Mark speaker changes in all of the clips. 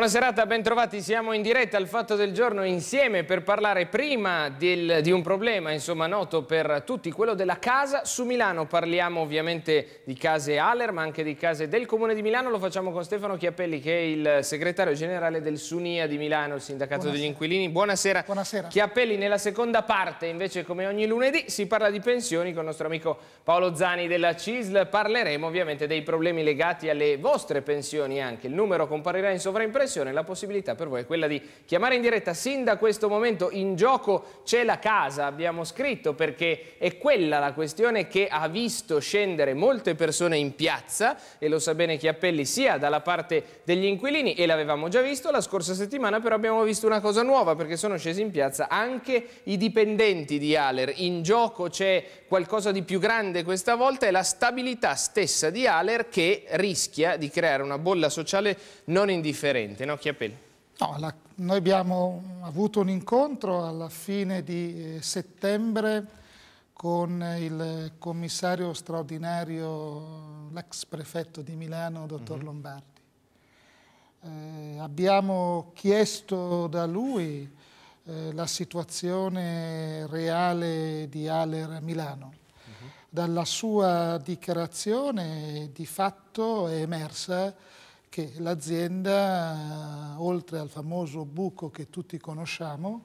Speaker 1: Buona serata, bentrovati. Siamo in diretta al Fatto del Giorno insieme per parlare prima del, di un problema insomma, noto per tutti, quello della casa su Milano. Parliamo ovviamente di case Aller ma anche di case del Comune di Milano. Lo facciamo con Stefano Chiappelli che è il segretario generale del Sunia di Milano, il sindacato Buonasera. degli inquilini. Buonasera. Buonasera. Chiappelli, nella seconda parte invece come ogni lunedì si parla di pensioni con il nostro amico Paolo Zani della CISL. Parleremo ovviamente dei problemi legati alle vostre pensioni anche. Il numero comparirà in sovraimpressione trasmissione, la possibilità per voi è quella di chiamare in diretta sin da questo momento in gioco c'è la casa, abbiamo scritto perché è quella la questione che ha visto scendere molte persone in piazza e lo sa bene Chiappelli sia dalla parte degli inquilini e l'avevamo già visto la scorsa settimana però abbiamo visto una cosa nuova perché sono scesi in piazza anche i dipendenti di Aler, in gioco c'è qualcosa di più grande questa volta è la stabilità stessa di Aler che rischia di creare una bolla sociale non indifferente differente, no Chiapelli?
Speaker 2: No, la, noi abbiamo avuto un incontro alla fine di eh, settembre con il commissario straordinario, l'ex prefetto di Milano, dottor mm -hmm. Lombardi. Eh, abbiamo chiesto da lui eh, la situazione reale di Aler a Milano. Uh mhm. -huh. Dalla sua dichiarazione di fatto è emersa che l'azienda, eh, oltre al famoso buco che tutti conosciamo,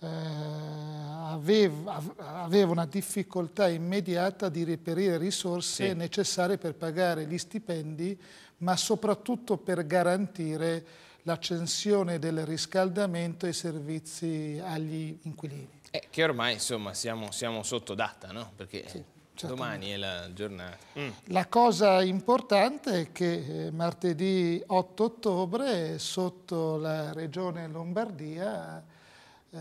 Speaker 2: eh, aveva, aveva, una difficoltà immediata di reperire risorse sì. necessarie per pagare gli stipendi, ma soprattutto per garantire l'accensione del riscaldamento e i servizi agli inquilini.
Speaker 1: Eh, che ormai insomma siamo, siamo sotto data, no? Perché... Sì Domani è la giornata. Mm.
Speaker 2: La cosa importante è che eh, martedì 8 ottobre sotto la regione Lombardia eh,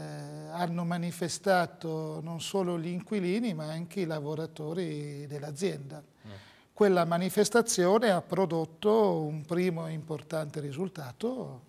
Speaker 2: hanno manifestato non solo gli inquilini ma anche i lavoratori dell'azienda. Mm. Quella manifestazione ha prodotto un primo importante risultato.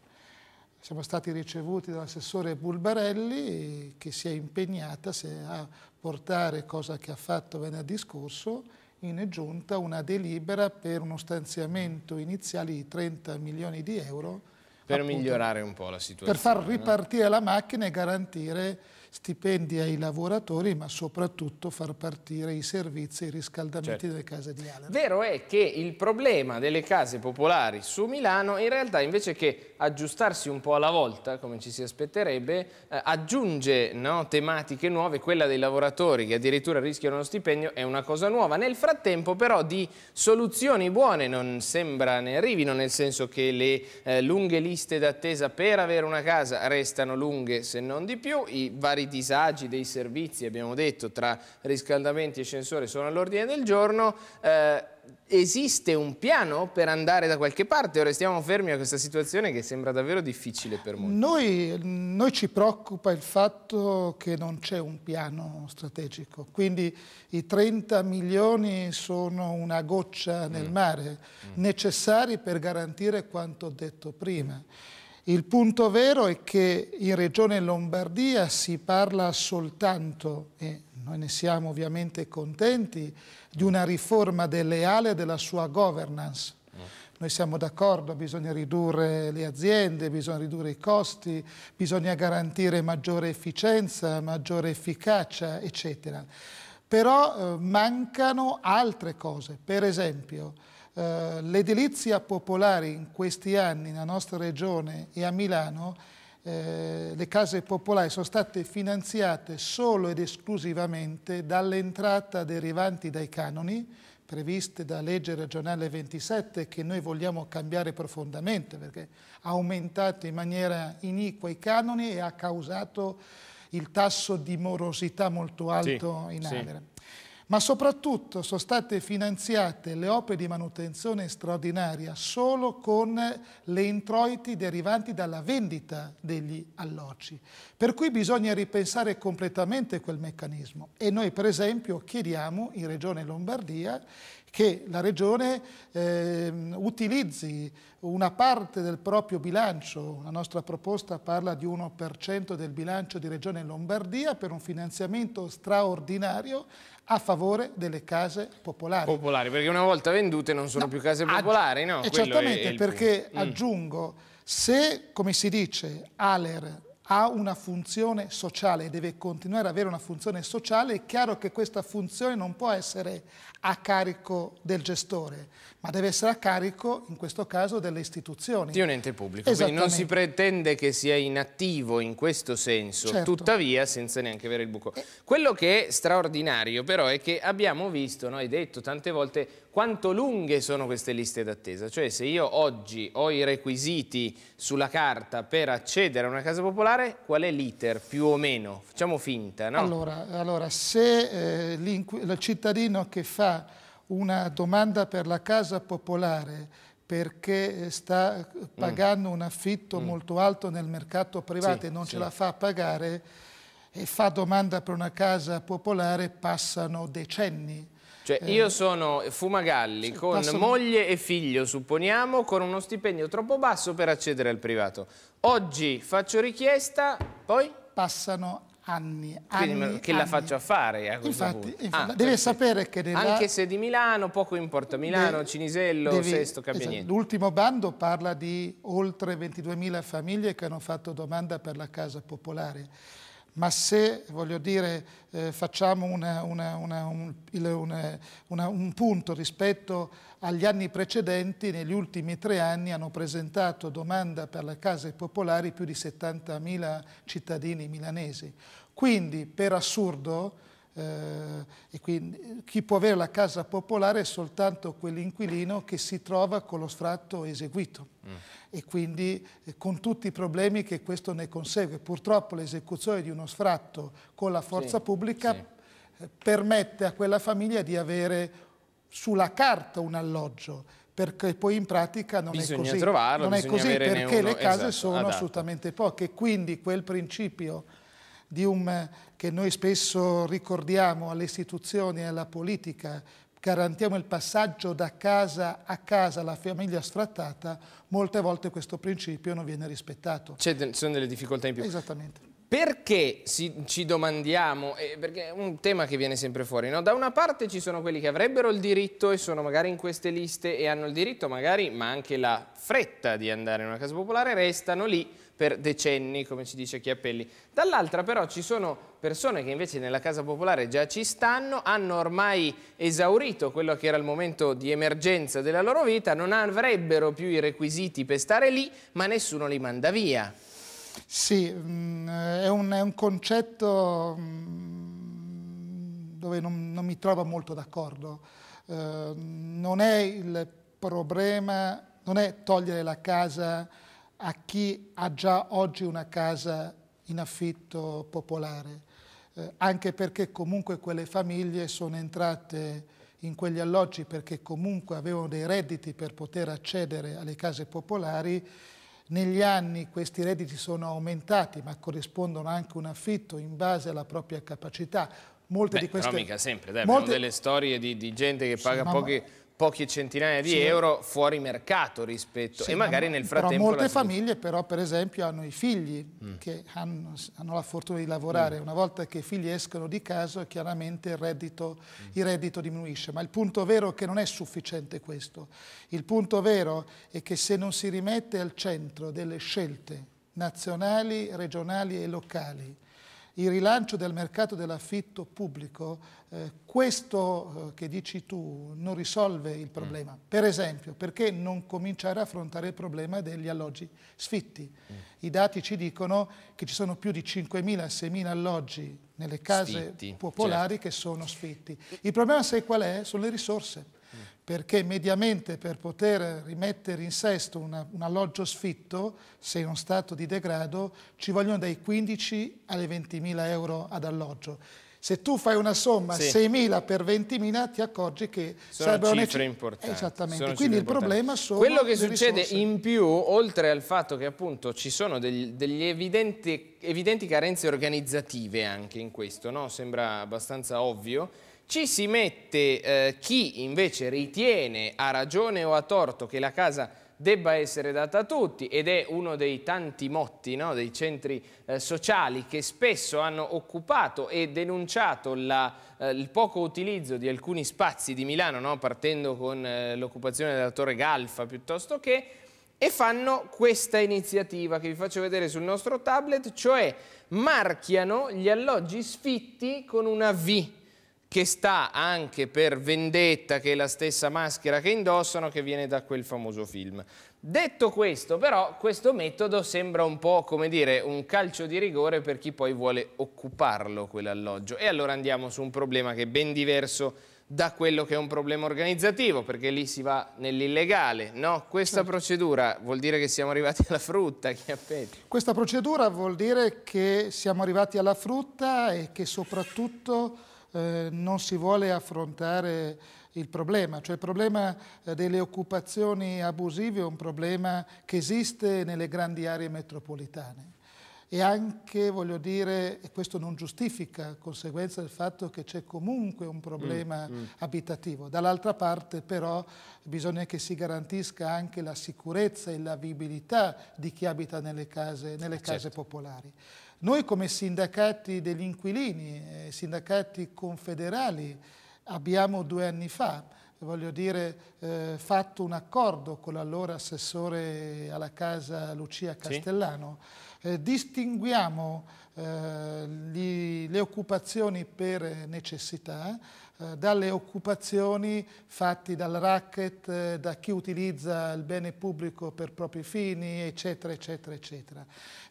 Speaker 2: Siamo stati ricevuti dall'assessore Bulbarelli che si è impegnata, si è, ha portare, cosa che ha fatto venerdì scorso, in giunta una delibera per uno stanziamento iniziale di 30 milioni di euro. Per appunto, migliorare
Speaker 1: un po' la situazione. Per far ripartire
Speaker 2: no? la macchina e garantire stipendi ai lavoratori, ma soprattutto far partire i servizi e i riscaldamenti certo. delle case di Alano.
Speaker 1: Vero è che il problema delle case popolari su Milano in realtà invece che aggiustarsi un po' alla volta, come ci si aspetterebbe, eh, aggiunge no, tematiche nuove, quella dei lavoratori che addirittura rischiano lo stipendio è una cosa nuova. Nel frattempo però di soluzioni buone non sembra ne arrivino, nel senso che le eh, lunghe liste d'attesa per avere una casa restano lunghe se non di più, i vari vari disagi dei servizi, abbiamo detto, tra riscaldamenti e ascensori sono all'ordine del giorno, eh, esiste un piano per andare da qualche parte o restiamo fermi a questa situazione che sembra davvero difficile per molti?
Speaker 2: Noi, noi ci preoccupa il fatto che non c'è un piano strategico, quindi i 30 milioni sono una goccia nel mm. mare, mm. necessari per garantire quanto detto prima. Mm. Il punto vero è che in Regione Lombardia si parla soltanto, e noi ne siamo ovviamente contenti, di una riforma deleale della sua governance. Noi siamo d'accordo, bisogna ridurre le aziende, bisogna ridurre i costi, bisogna garantire maggiore efficienza, maggiore efficacia, eccetera. Però eh, mancano altre cose, per esempio eh, l'edilizia popolare in questi anni nella nostra regione e a Milano, eh, le case popolari sono state finanziate solo ed esclusivamente dall'entrata derivanti dai canoni, previste da legge regionale 27 che noi vogliamo cambiare profondamente perché ha aumentato in maniera iniqua i canoni e ha causato il tasso di morosità molto alto sì, in Agra. Sì ma soprattutto sono state finanziate le opere di manutenzione straordinaria solo con le introiti derivanti dalla vendita degli alloci. Per cui bisogna ripensare completamente quel meccanismo e noi per esempio chiediamo in Regione Lombardia che la Regione eh, utilizzi una parte del proprio bilancio, la nostra proposta parla di 1% del bilancio di Regione Lombardia per un finanziamento straordinario a favore delle case popolari.
Speaker 1: Popolari, perché una volta vendute non sono no, più case popolari, no? E eh, certamente, perché punto. Mm.
Speaker 2: aggiungo, se, come si dice, Aler ha una funzione sociale deve continuare ad avere una funzione sociale, è chiaro che questa funzione non può essere a carico del gestore, ma deve essere a carico, in questo caso, delle istituzioni. Di
Speaker 1: un ente pubblico, quindi non si pretende che sia inattivo in questo senso, certo. tuttavia senza neanche avere il buco. Eh. Quello che è straordinario però è che abbiamo visto, no, hai detto tante volte, quanto lunghe sono queste liste d'attesa? Cioè se io oggi ho i requisiti sulla carta per accedere a una casa popolare, qual è l'iter più o meno? Facciamo finta, no? Allora,
Speaker 2: allora se eh, il cittadino che fa una domanda per la casa popolare perché eh, sta pagando mm. un affitto mm. molto alto nel mercato privato sì, e non sì. ce la fa pagare e fa domanda per una casa popolare, passano decenni
Speaker 1: cioè eh. io sono Fumagalli con Passo... moglie e figlio, supponiamo, con uno stipendio troppo basso per accedere al privato. Oggi faccio richiesta,
Speaker 2: poi? Passano anni, anni Che anni. la faccio
Speaker 1: a fare a infatti, infatti ah, deve
Speaker 2: sapere che... Nella... Anche
Speaker 1: se di Milano, poco importa, Milano, De... Cinisello, devi... Sesto, cambia esatto. niente.
Speaker 2: L'ultimo bando parla di oltre 22.000 famiglie che hanno fatto domanda per la casa popolare ma se, voglio dire, eh, facciamo una, una, una, un, un punto rispetto agli anni precedenti, negli ultimi tre anni hanno presentato domanda per le case popolari più di 70.000 cittadini milanesi. Quindi, per assurdo, eh, e quindi eh, chi può avere la casa popolare è soltanto quell'inquilino che si trova con lo sfratto eseguito mm. e quindi eh, con tutti i problemi che questo ne consegue. Purtroppo l'esecuzione di uno sfratto con la forza sì, pubblica sì. Eh, permette a quella famiglia di avere sulla carta un alloggio perché poi in pratica non bisogna è così, trovarlo, non è così perché uno, le case esatto, sono adatto. assolutamente poche, quindi quel principio un, eh, che noi spesso ricordiamo alle istituzioni e alla politica, garantiamo il passaggio da casa a casa alla famiglia sfrattata, molte volte questo principio non viene rispettato.
Speaker 1: Ci sono delle difficoltà in più.
Speaker 2: Esattamente.
Speaker 1: Perché si, ci domandiamo, eh, perché è un tema che viene sempre fuori, no? da una parte ci sono quelli che avrebbero il diritto e sono magari in queste liste e hanno il diritto magari, ma anche la fretta di andare in una casa popolare, restano lì per decenni, come ci dice Chiappelli. Dall'altra però ci sono persone che invece nella Casa Popolare già ci stanno, hanno ormai esaurito quello che era il momento di emergenza della loro vita, non avrebbero più i requisiti per stare lì, ma nessuno li manda via.
Speaker 2: Sì, mm, è un, è un concetto mm, dove non, non, mi trovo molto d'accordo. Eh, non è il problema, non è togliere la casa a chi ha già oggi una casa in affitto popolare, eh, anche perché comunque quelle famiglie sono entrate in quegli alloggi perché comunque avevano dei redditi per poter accedere alle case popolari. Negli anni questi redditi sono aumentati ma corrispondono anche a un affitto in base alla propria capacità. Molte Beh, di queste... Però mica
Speaker 1: sempre, dai, molte... delle storie di, di gente che paga sì, pochi, poche centinaia di sì. euro fuori mercato rispetto sì, e magari ma, nel frattempo però molte famiglie
Speaker 2: però per esempio hanno i figli mm. che hanno, hanno, la fortuna di lavorare mm. una volta che i figli escono di casa chiaramente il reddito, mm. il reddito, diminuisce ma il punto vero è che non è sufficiente questo il punto vero è che se non si rimette al centro delle scelte nazionali, regionali e locali il rilancio del mercato dell'affitto pubblico, eh, questo eh, che dici tu non risolve il problema. Mm. Per esempio, perché non cominciare a affrontare il problema degli alloggi sfitti? Mm. I dati ci dicono che ci sono più di 5.000-6.000 alloggi nelle case Stitti, popolari certo. che sono sfitti. Il problema sai qual è? Sono le risorse perché mediamente per poter rimettere in sesto una, un alloggio sfitto, se in uno stato di degrado, ci vogliono dai 15 alle 20 mila euro ad alloggio se tu fai una somma sì. 6.000 per 20.000 ti accorgi che sono sarebbero cifre importanti. Esattamente, sono quindi il problema sono Quello che succede
Speaker 1: risorse. in più, oltre al fatto che appunto ci sono degli, degli evidenti, evidenti, carenze organizzative anche in questo, no? sembra abbastanza ovvio, ci si mette eh, chi invece ritiene a ragione o a torto che la casa debba essere data a tutti ed è uno dei tanti motti no, dei centri eh, sociali che spesso hanno occupato e denunciato la, eh, il poco utilizzo di alcuni spazi di Milano, no, partendo con eh, l'occupazione della Torre Galfa piuttosto che, e fanno questa iniziativa che vi faccio vedere sul nostro tablet, cioè marchiano gli alloggi sfitti con una V che sta anche per vendetta, che è la stessa maschera che indossano, che viene da quel famoso film. Detto questo, però, questo metodo sembra un po', come dire, un calcio di rigore per chi poi vuole occuparlo quell'alloggio. E allora andiamo su un problema che è ben diverso da quello che è un problema organizzativo, perché lì si va nell'illegale, no? Questa certo. procedura vuol dire che siamo arrivati alla frutta, chiappetti.
Speaker 2: Questa procedura vuol dire che siamo arrivati alla frutta e che soprattutto eh, non si vuole affrontare il problema, cioè il problema eh, delle occupazioni abusive è un problema che esiste nelle grandi aree metropolitane e anche, voglio dire, questo non giustifica conseguenza del fatto che c'è comunque un problema mm, mm. abitativo. Dall'altra parte però bisogna che si garantisca anche la sicurezza e la vivibilità di chi abita nelle case, nelle certo. case certo. popolari. Noi come sindacati degli inquilini, eh, sindacati confederali, abbiamo due anni fa voglio dire, eh, fatto un accordo con l'allora assessore alla casa Lucia Castellano. Sì. Eh, distinguiamo eh, gli, le occupazioni per necessità eh, dalle occupazioni fatti dal racket, eh, da chi utilizza il bene pubblico per propri fini, eccetera, eccetera, eccetera.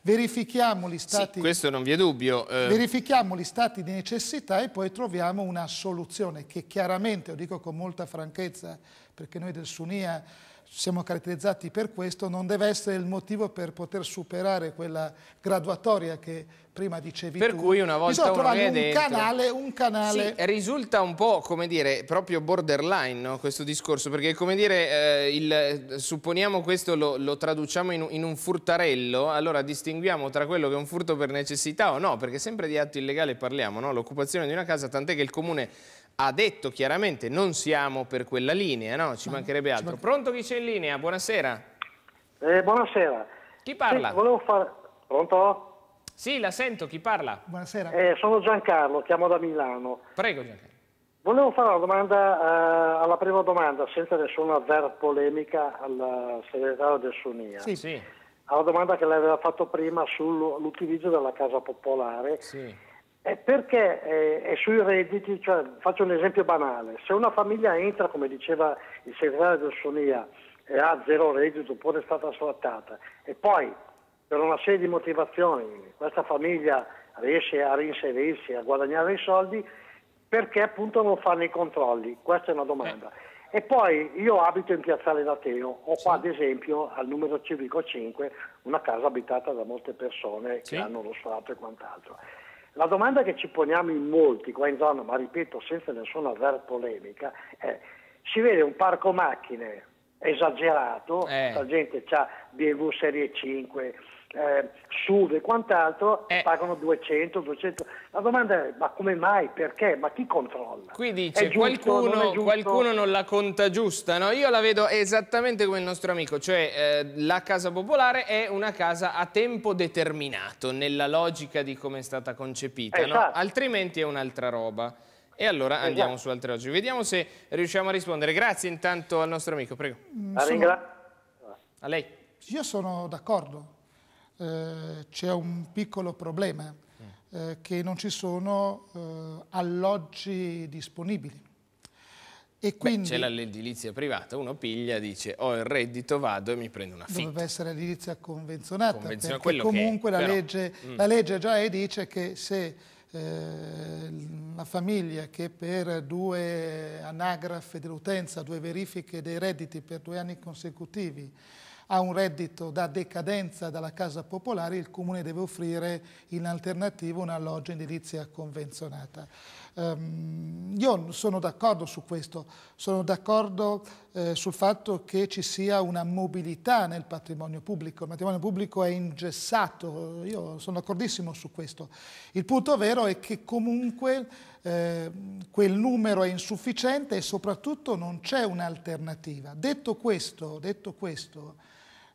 Speaker 2: Verifichiamo gli stati, sì, questo
Speaker 1: non vi è dubbio. Eh.
Speaker 2: Verifichiamo gli stati di necessità e poi troviamo una soluzione che chiaramente, lo dico con molta franchezza, perché noi del Sunia siamo caratterizzati per questo, non deve essere il motivo per poter superare quella graduatoria che prima dicevi per tu. cui
Speaker 1: una volta Bisogna uno è dentro. Canale,
Speaker 2: un canale.
Speaker 1: Sì, risulta un po', come dire, proprio borderline no, questo discorso, perché come dire, eh, il, supponiamo questo lo, lo traduciamo in, in, un furtarello, allora distinguiamo tra quello che è un furto per necessità o no, perché sempre di atto illegale parliamo, no? l'occupazione di una casa, tant'è che il comune ha detto chiaramente non siamo per quella linea, no? Ci mancherebbe altro. Pronto chi c'è in linea? Buonasera.
Speaker 3: Eh, buonasera. Chi parla? Sì, volevo fare... Pronto?
Speaker 1: Sì, la sento, chi parla?
Speaker 3: Buonasera. Eh, sono Giancarlo, chiamo da Milano. Prego Giancarlo. Volevo fare una domanda, eh, alla prima domanda, senza nessuna vera polemica al segretario del Sunia. Sì, sì. Alla domanda che lei aveva fatto prima sull'utilizzo della casa popolare. Sì perché eh, è sui redditi, cioè, faccio un esempio banale, se una famiglia entra, come diceva il segretario del Sonia, e ha zero reddito oppure è stata sfrattata e poi per una serie di motivazioni questa famiglia riesce a reinserirsi, a guadagnare i soldi, perché appunto non fanno i controlli? Questa è una domanda. Eh. E poi io abito in Piazzale d'Ateo, ho sì. qua ad esempio al numero civico 5 una casa abitata da molte persone sì. che hanno lo sfratto e quant'altro. La domanda che ci poniamo in molti qua in zona, ma ripeto senza nessuna vera polemica, è si vede un parco macchine esagerato, eh. la gente ha BMW Serie 5, eh, SUV e quant'altro eh. pagano 200, 200. La domanda è ma come mai, perché, ma chi controlla?
Speaker 1: Qui dice giusto, qualcuno, non qualcuno, non la conta giusta, no? io la vedo esattamente come il nostro amico, cioè eh, la casa popolare è una casa a tempo determinato nella logica di come è stata concepita, esatto. no? altrimenti è un'altra roba. E allora esatto. andiamo esatto. su altre oggi. Vediamo se riusciamo a rispondere. Grazie intanto al nostro amico, prego. Mm, sono... A lei.
Speaker 2: Io sono d'accordo eh, c'è un piccolo problema, mm. eh, che non ci sono eh, alloggi disponibili. E
Speaker 1: quindi c'è l'edilizia privata, uno piglia, dice ho il reddito, vado e mi
Speaker 2: prendo una fitta. Dovrebbe essere l'edilizia convenzionata, Convenziona, perché comunque è, la, però, legge, mm. la, legge, già è, dice che se eh, una famiglia che per due anagrafe dell'utenza, due verifiche dei redditi per due anni consecutivi ha un reddito da decadenza dalla casa popolare il Comune deve offrire in alternativa un alloggio in edilizia convenzionata. Um, io sono d'accordo su questo, sono d'accordo eh, sul fatto che ci sia una mobilità nel patrimonio pubblico, il patrimonio pubblico è ingessato, io sono d'accordissimo su questo. Il punto vero è che comunque eh, quel numero è insufficiente e soprattutto non c'è un'alternativa. Detto questo, detto questo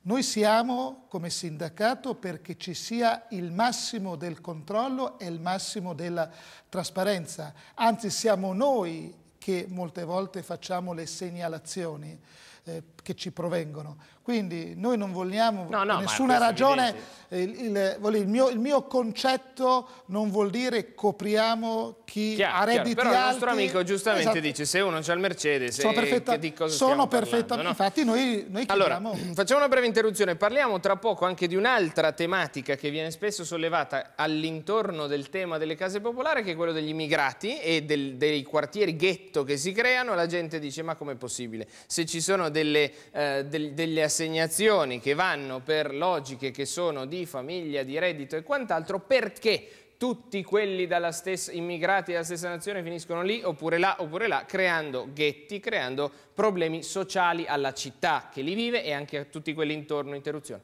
Speaker 2: noi siamo come sindacato perché ci sia il massimo del controllo e il massimo della trasparenza, anzi siamo noi che molte volte facciamo le segnalazioni. Eh, che ci provengono. Quindi noi non vogliamo no, no, nessuna ragione, il, il, il, mio, il, mio, concetto non vuol dire copriamo chi chiaro, ha redditi chiaro, però alti. il nostro amico giustamente esatto.
Speaker 1: dice se uno c'ha il Mercedes sono eh, perfetta, di cosa sono perfetta, no?
Speaker 2: infatti noi, noi chiediamo... Allora, facciamo
Speaker 1: una breve interruzione, parliamo tra poco anche di un'altra tematica che viene spesso sollevata all'intorno del tema delle case popolari che è quello degli immigrati e del, dei quartieri ghetto che si creano la gente dice ma com'è possibile? Se ci sono delle eh, del, delle assegnazioni che vanno per logiche che sono di famiglia, di reddito e quant'altro, perché tutti quelli dalla stessa, immigrati dalla stessa nazione finiscono lì oppure là oppure là, creando ghetti, creando problemi sociali alla città che li vive e anche a tutti quelli intorno, interruzione.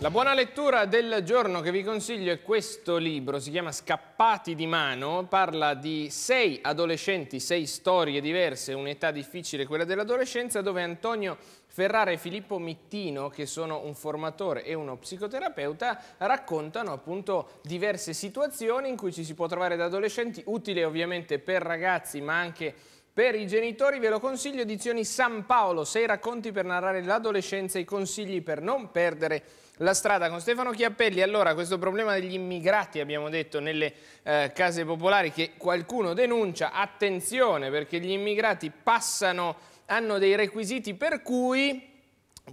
Speaker 1: La buona lettura del giorno che vi consiglio è questo libro, si chiama Scappati di mano, parla di sei adolescenti, sei storie diverse, un'età difficile quella dell'adolescenza, dove Antonio Ferrara e Filippo Mittino, che sono un formatore e uno psicoterapeuta, raccontano appunto diverse situazioni in cui ci si può trovare da adolescenti, utile ovviamente per ragazzi ma anche per i genitori ve lo consiglio edizioni San Paolo, sei racconti per narrare l'adolescenza e i consigli per non perdere la strada con Stefano Chiappelli. Allora, questo problema degli immigrati, abbiamo detto, nelle eh, case popolari che qualcuno denuncia, attenzione perché gli immigrati passano, hanno dei requisiti per cui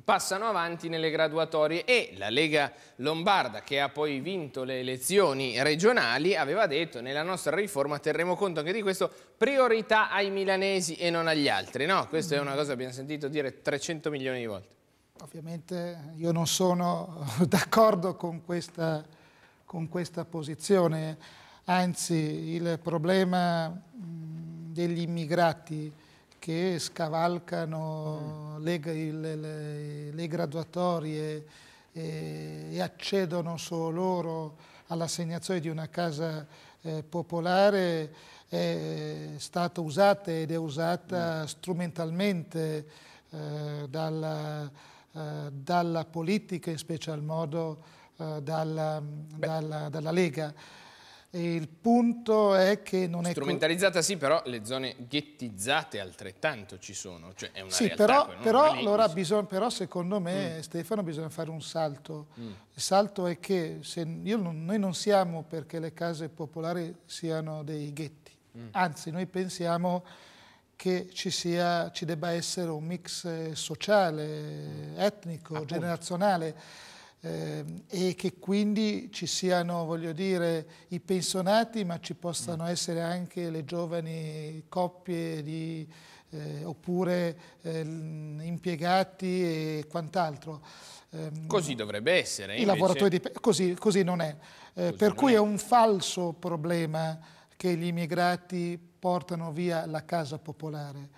Speaker 1: passano avanti nelle graduatorie e la Lega Lombarda che ha poi vinto le elezioni regionali aveva detto nella nostra riforma terremo conto anche di questo
Speaker 2: priorità ai milanesi e non agli altri
Speaker 1: no? questa è una cosa che abbiamo sentito dire 300 milioni di volte
Speaker 2: Ovviamente io non sono d'accordo con, con questa, posizione, anzi il problema degli immigrati che scavalcano mm. le, le, le, graduatorie e, e, accedono solo loro all'assegnazione di una casa eh, popolare è stata usata ed è usata mm. strumentalmente eh, dalla eh, dalla politica, in special modo eh, dalla, dalla, dalla, Lega. E il punto è che non è... Strumentalizzata
Speaker 1: sì, però le zone ghettizzate altrettanto ci sono, cioè è una sì, realtà, però, poi, però, allora bisogna,
Speaker 2: però secondo me, mm. Stefano, bisogna fare un salto. Mm. Il salto è che io, noi non siamo perché le case popolari siano dei ghetti, mm. anzi noi pensiamo che ci, sia, ci debba essere un mix eh, sociale, etnico, Appunto. generazionale ehm, e che quindi ci siano, voglio dire, i pensionati ma ci possano mm. essere anche le giovani coppie di, eh, oppure eh, impiegati e quant'altro. Ehm, così
Speaker 1: dovrebbe essere. I lavoratori di,
Speaker 2: così, così non è. Eh, così per non cui è. è un falso problema che gli immigrati portano via la casa popolare,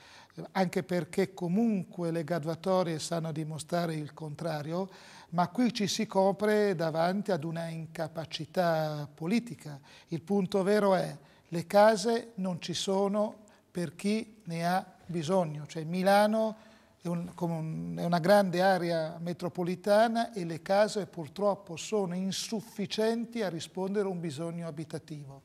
Speaker 2: anche perché comunque le graduatorie sanno dimostrare il contrario, ma qui ci si copre davanti ad una incapacità politica. Il punto vero è le case non ci sono per chi ne ha bisogno, cioè Milano è, un, un, è una grande area metropolitana e le case purtroppo sono insufficienti a rispondere a un bisogno abitativo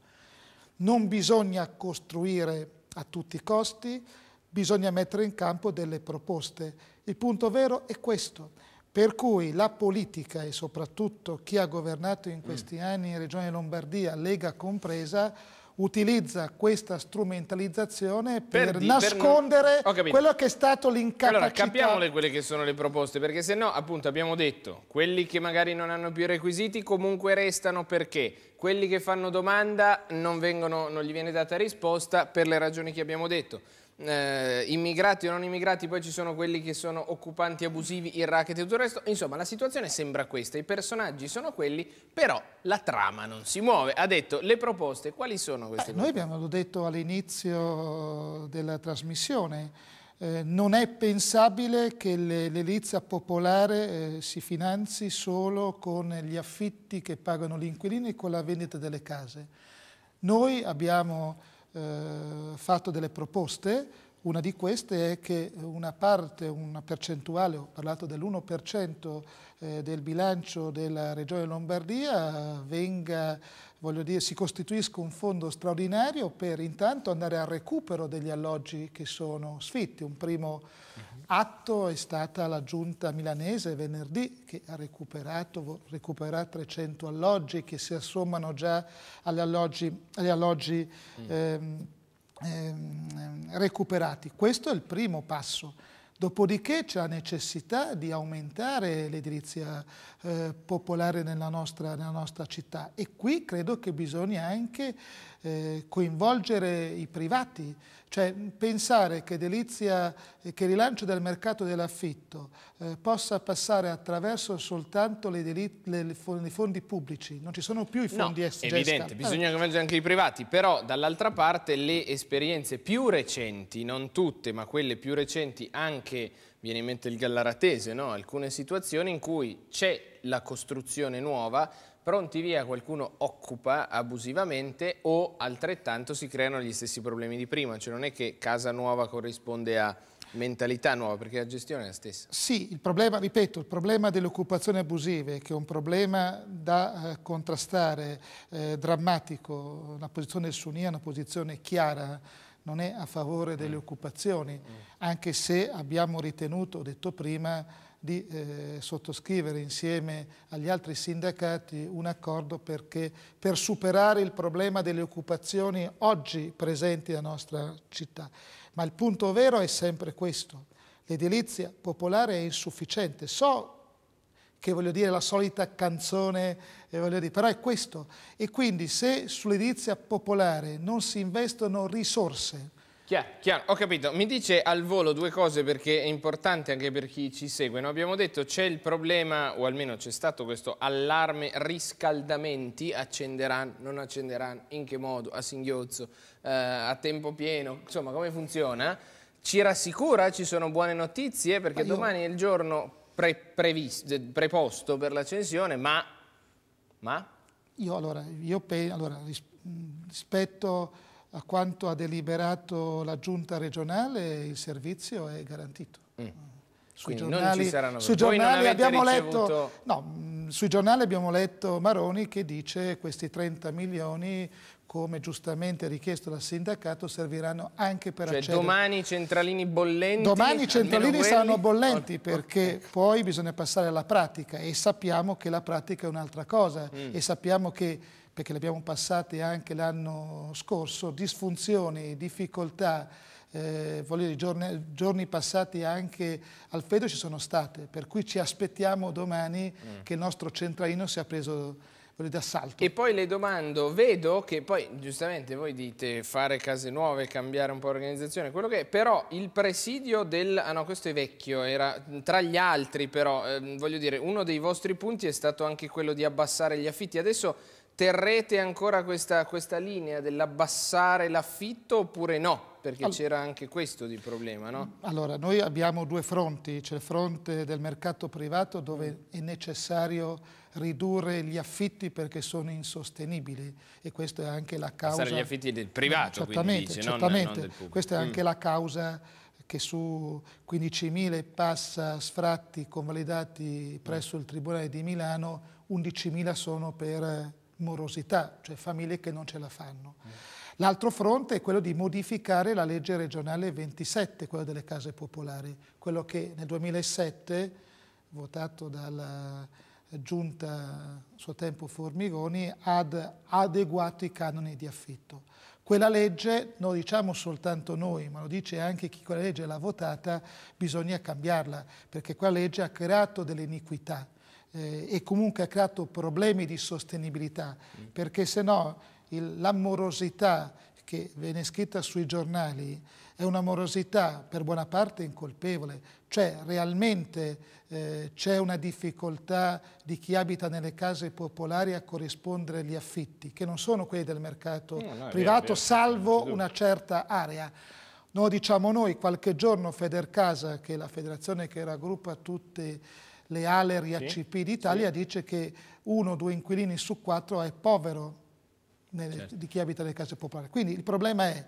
Speaker 2: non bisogna costruire a tutti i costi, bisogna mettere in campo delle proposte. Il punto vero è questo, per cui la politica e soprattutto chi ha governato in questi anni in Regione Lombardia, Lega compresa, utilizza questa strumentalizzazione per, per di, nascondere per non... quello che è stato l'incapacità. Allora, capiamole
Speaker 1: quelle che sono le proposte, perché se no, appunto, abbiamo detto, quelli che magari non hanno più i requisiti comunque restano perché quelli che fanno domanda non, vengono, non gli viene data risposta per le ragioni che abbiamo detto eh, immigrati o non immigrati, poi ci sono quelli che sono occupanti abusivi, il racket e tutto il resto. Insomma, la situazione sembra questa, i personaggi sono quelli, però la trama non si muove. Ha detto le proposte, quali sono queste? Eh, noi abbiamo
Speaker 2: detto all'inizio della trasmissione. Eh, non è pensabile che l'elizia popolare eh, si finanzi solo con gli affitti che pagano gli inquilini e con la vendita delle case. Noi abbiamo eh, fatto delle proposte, una di queste è che una parte, una percentuale, ho parlato dell'1% eh, del bilancio della Regione Lombardia, venga, dire, si costituisca un fondo straordinario per intanto andare al recupero degli alloggi che sono sfitti, un primo atto è stata la giunta milanese venerdì che ha recuperato, recupera 300 alloggi che si assommano già agli alloggi, agli alloggi mm. ehm, ehm, recuperati. Questo è il primo passo. Dopodiché c'è la necessità di aumentare l'edilizia eh, popolare nella nostra, nella nostra, città e qui credo che bisogna anche eh, coinvolgere i privati, cioè pensare che, delizia, eh, che il rilancio del mercato dell'affitto eh, possa passare attraverso soltanto le le, le fondi, i fondi pubblici, non ci sono più i fondi no, esteri. evidente, bisogna
Speaker 1: eh. coinvolgere anche i privati, però dall'altra parte le esperienze più recenti, non tutte, ma quelle più recenti anche viene in mente il gallaratese, no? alcune situazioni in cui c'è la costruzione nuova, pronti via qualcuno occupa abusivamente o altrettanto si creano gli stessi problemi di prima, cioè non è che casa nuova corrisponde a mentalità nuova, perché la gestione è la stessa.
Speaker 2: Sì, il problema, ripeto, il problema delle occupazioni abusive, che è un problema da eh, contrastare, eh, drammatico, la posizione sunnia, una posizione chiara, non è a favore delle mm. occupazioni, mm. anche se abbiamo ritenuto, ho detto prima, di eh, sottoscrivere insieme agli altri sindacati un accordo perché, per superare il problema delle occupazioni oggi presenti nella nostra città. Ma il punto vero è sempre questo, l'edilizia popolare è insufficiente. So che voglio dire la solita canzone, eh, dire, però è questo. E quindi se sull'edilizia popolare non si investono risorse,
Speaker 1: Chiaro, chiaro, ho capito. Mi dice al volo due cose perché è importante anche per chi ci segue. No? Abbiamo detto c'è il problema, o almeno c'è stato questo allarme riscaldamenti, accenderanno, non accenderanno, in che modo, a singhiozzo, eh, a tempo pieno, insomma come funziona? Ci rassicura, ci sono buone notizie perché io... domani è il giorno pre previsto, preposto per l'accensione, ma... ma?
Speaker 2: Io allora, io allora, rispetto a quanto ha deliberato la giunta regionale il servizio è garantito. Mm. Sui Quindi giornali, sui giornali abbiamo ricevuto... letto, no, mm, sui giornali abbiamo letto Maroni che dice questi 30 milioni come giustamente richiesto dal sindacato, serviranno anche per cioè, accedere. domani
Speaker 1: i centralini bollenti? Domani i centralini saranno
Speaker 2: bollenti perché okay. poi bisogna passare alla pratica e sappiamo che la pratica è un'altra cosa mm. e sappiamo che perché le abbiamo passate anche l'anno scorso, disfunzioni, difficoltà, eh, dire, giorni, giorni, passati anche al Fedo ci sono state, per cui ci aspettiamo domani mm. che il nostro centralino sia preso d'assalto.
Speaker 1: E poi le domando, vedo che poi giustamente voi dite fare case nuove, cambiare un po' l'organizzazione, quello che è, però il presidio del, ah no questo è vecchio, era tra gli altri però, eh, voglio dire, uno dei vostri punti è stato anche quello di abbassare gli affitti, adesso terrete ancora questa, questa linea dell'abbassare l'affitto oppure no? Perché allora, c'era anche questo di problema, no?
Speaker 2: Allora, noi abbiamo due fronti, c'è il fronte del mercato privato dove è necessario ridurre gli affitti perché sono insostenibili e questa è anche la causa... Passare gli affitti del privato, Certamente, dice, certamente. Non, non questa è anche mm. la causa che su 15.000 passa sfratti convalidati presso il Tribunale di Milano, 11.000 sono per morosità, cioè famiglie che non ce la fanno. L'altro fronte è quello di modificare la legge regionale 27, quella delle case popolari, quello che nel 2007, votato dalla giunta a suo tempo Formigoni, ha adeguato i canoni di affitto. Quella legge, non diciamo soltanto noi, ma lo dice anche chi quella legge l'ha votata, bisogna cambiarla, perché quella legge ha creato delle iniquità eh, e comunque ha creato problemi di sostenibilità, mm. perché se no l'amorosità che viene scritta sui giornali è un'amorosità per buona parte incolpevole, cioè realmente eh, c'è una difficoltà di chi abita nelle case popolari a corrispondere agli affitti, che non sono quelli del mercato eh, no, no, privato, via, via, salvo una certa area. No, diciamo noi, qualche giorno Federcasa, che è la federazione che raggruppa tutte le Aleri ACP sì. d'Italia sì. dice che uno o due inquilini su quattro è povero nelle, certo. di chi abita le case popolari. Quindi il problema è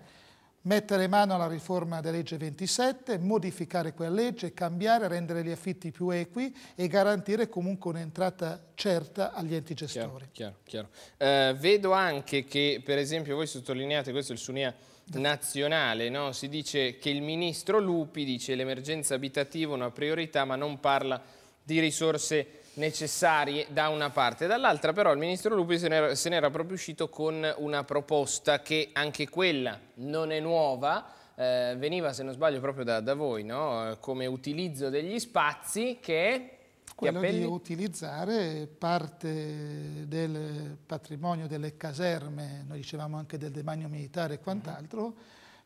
Speaker 2: mettere mano alla riforma della legge 27, modificare quella legge, cambiare, rendere gli affitti più equi e garantire comunque un'entrata certa agli enti gestori.
Speaker 1: Chiaro, chiaro, chiaro. Eh, vedo anche che, per esempio, voi sottolineate, questo è il SUNIA nazionale, no? si dice che il ministro Lupi dice l'emergenza abitativa è una priorità ma non parla di risorse necessarie da una parte. Dall'altra però il ministro Lupi se n'era proprio uscito con una proposta che anche quella non è nuova, eh, veniva se non sbaglio proprio da, da voi, no? come utilizzo degli spazi che... Quello di
Speaker 2: utilizzare parte del patrimonio delle caserme, noi dicevamo anche del demanio militare e quant'altro,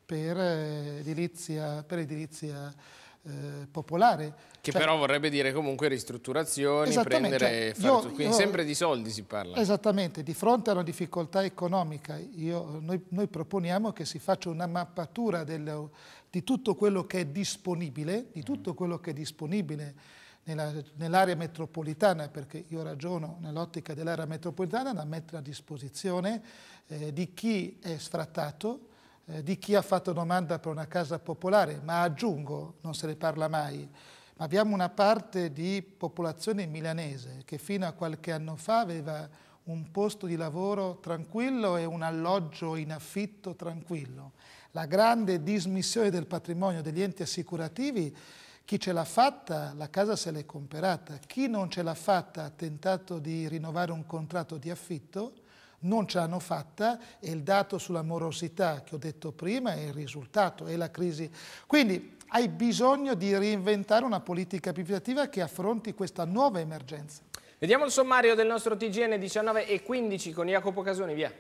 Speaker 2: per eh, edilizia, per edilizia eh, popolare. Che cioè, però
Speaker 1: vorrebbe dire comunque ristrutturazioni, prendere... Cioè, io, quindi io, sempre di soldi si parla. Esattamente,
Speaker 2: di fronte a una difficoltà economica io, noi, noi, proponiamo che si faccia una mappatura del, di tutto quello che è disponibile, di tutto quello che è disponibile nell'area metropolitana, perché io ragiono nell'ottica dell'area metropolitana, da mettere a disposizione eh, di chi è sfrattato, eh, di chi ha fatto domanda per una casa popolare, ma aggiungo, non se ne parla mai, ma abbiamo una parte di popolazione milanese che fino a qualche anno fa aveva un posto di lavoro tranquillo e un alloggio in affitto tranquillo. La grande dismissione del patrimonio degli enti assicurativi chi ce l'ha fatta la casa se l'è comperata. chi non ce l'ha fatta ha tentato di rinnovare un contratto di affitto non ce l'hanno fatta e il dato sulla morosità che ho detto prima è il risultato, è la crisi. Quindi hai bisogno di reinventare una politica abitativa che affronti questa nuova emergenza.
Speaker 1: Vediamo il sommario del nostro TGN 19 e 15 con Jacopo Casoni, via.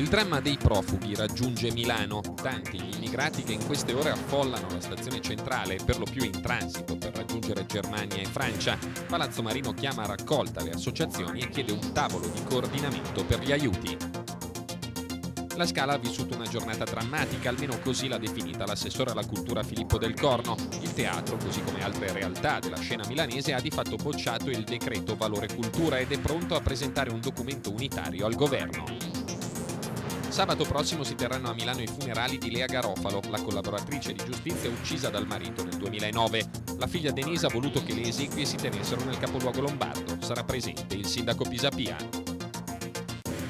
Speaker 4: Il dramma dei profughi raggiunge Milano, tanti gli immigrati che in queste ore affollano la stazione centrale, per lo più in transito per raggiungere Germania e Francia. Palazzo Marino chiama a raccolta le associazioni e chiede un tavolo di coordinamento per gli aiuti. La Scala ha vissuto una giornata drammatica, almeno così l'ha definita l'assessore alla cultura Filippo Del Corno. Il teatro, così come altre realtà della scena milanese, ha di fatto bocciato il decreto Valore Cultura ed è pronto a presentare un documento unitario al governo. Sabato prossimo si terranno a Milano i funerali di Lea Garofalo, la collaboratrice di giustizia uccisa dal marito nel 2009. La figlia Denise ha voluto che le esequie si tenessero nel capoluogo lombardo. Sarà presente il sindaco Pisapia.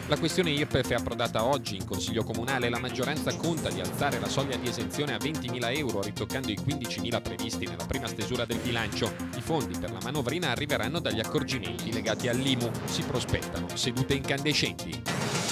Speaker 4: La questione IRPEF è approdata oggi in Consiglio Comunale. La maggioranza conta di alzare la soglia di esenzione a 20.000 euro, ritoccando i 15.000 previsti nella prima stesura del bilancio. I fondi per la manovrina arriveranno dagli accorgimenti legati all'IMU. Si prospettano sedute incandescenti.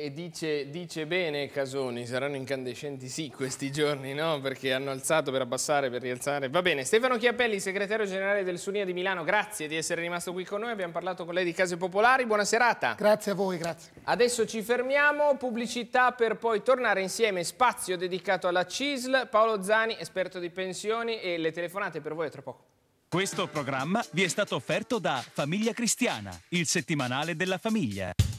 Speaker 1: E dice, dice, bene Casoni, saranno incandescenti sì questi giorni, no? Perché hanno alzato per abbassare, per rialzare. Va bene, Stefano Chiappelli, segretario generale del Sunia di Milano, grazie di essere rimasto qui con noi, abbiamo parlato con lei di case popolari, buona serata.
Speaker 2: Grazie a voi, grazie.
Speaker 1: Adesso ci fermiamo, pubblicità per poi tornare insieme, spazio dedicato alla CISL, Paolo Zani, esperto di pensioni e le telefonate per voi tra poco.
Speaker 2: Questo programma vi è stato offerto da Famiglia Cristiana, il settimanale della famiglia.